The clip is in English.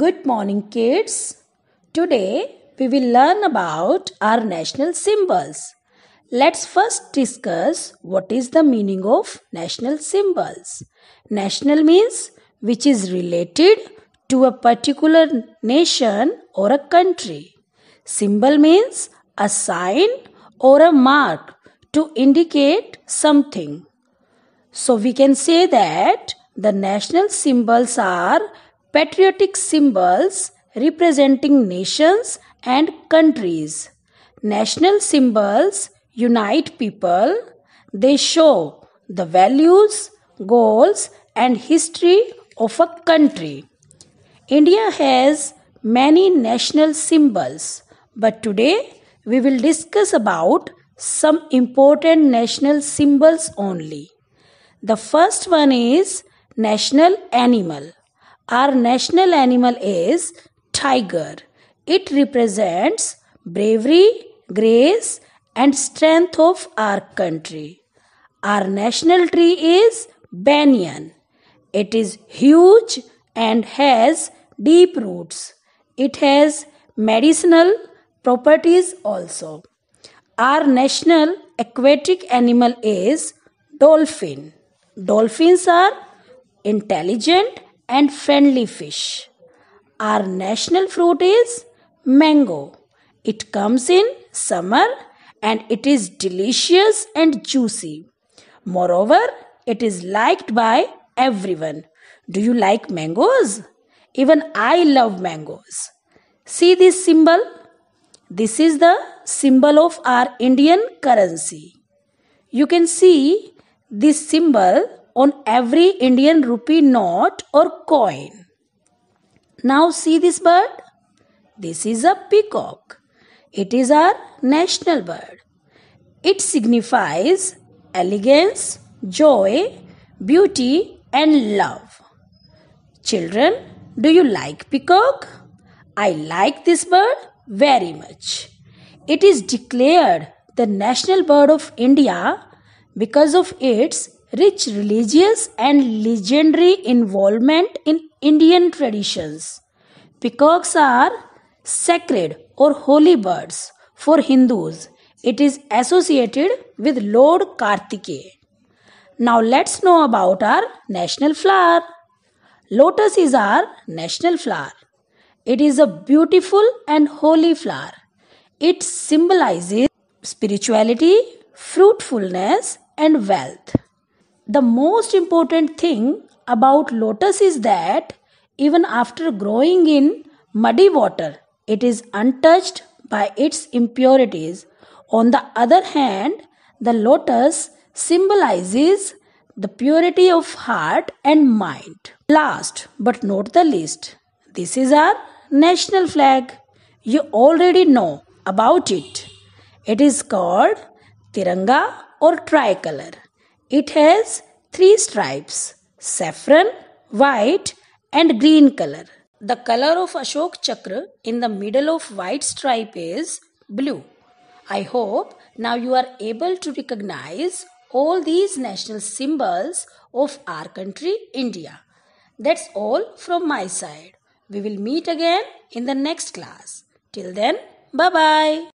Good morning, kids. Today we will learn about our national symbols. Let's first discuss what is the meaning of national symbols. National means which is related to a particular nation or a country. Symbol means a sign or a mark to indicate something. So we can say that the national symbols are patriotic symbols representing nations and countries. National symbols unite people. They show the values, goals, and history of a country. India has many national symbols, but today we will discuss about some important national symbols only. The first one is national animal. Our national animal is tiger. It represents bravery, grace, and strength of our country. Our national tree is banyan. It is huge and has deep roots. It has medicinal properties also. Our national aquatic animal is dolphin. Dolphins are intelligent and friendly fish. Our national fruit is mango. It comes in summer and it is delicious and juicy. Moreover, it is liked by everyone. Do you like mangoes? Even I love mangoes. See this symbol? This is the symbol of our Indian currency. You can see this symbol on every Indian rupee note or coin. Now see this bird? This is a peacock. It is our national bird. It signifies elegance, joy, beauty and love. Children, do you like peacock? I like this bird very much. It is declared the national bird of India because of its rich religious and legendary involvement in Indian traditions. Peacocks are sacred or holy birds for Hindus. It is associated with Lord Kartikeya. Now let's know about our national flower. Lotus is our national flower. It is a beautiful and holy flower. It symbolizes spirituality, fruitfulness, and wealth the most important thing about lotus is that even after growing in muddy water, it is untouched by its impurities. On the other hand, the lotus symbolizes the purity of heart and mind. Last but not the least, this is our national flag. You already know about it. It is called Tiranga or tricolor. It has three stripes saffron, white, and green color. The color of Ashok Chakra in the middle of white stripe is blue. I hope now you are able to recognize all these national symbols of our country, India. That's all from my side. We will meet again in the next class. Till then, bye bye.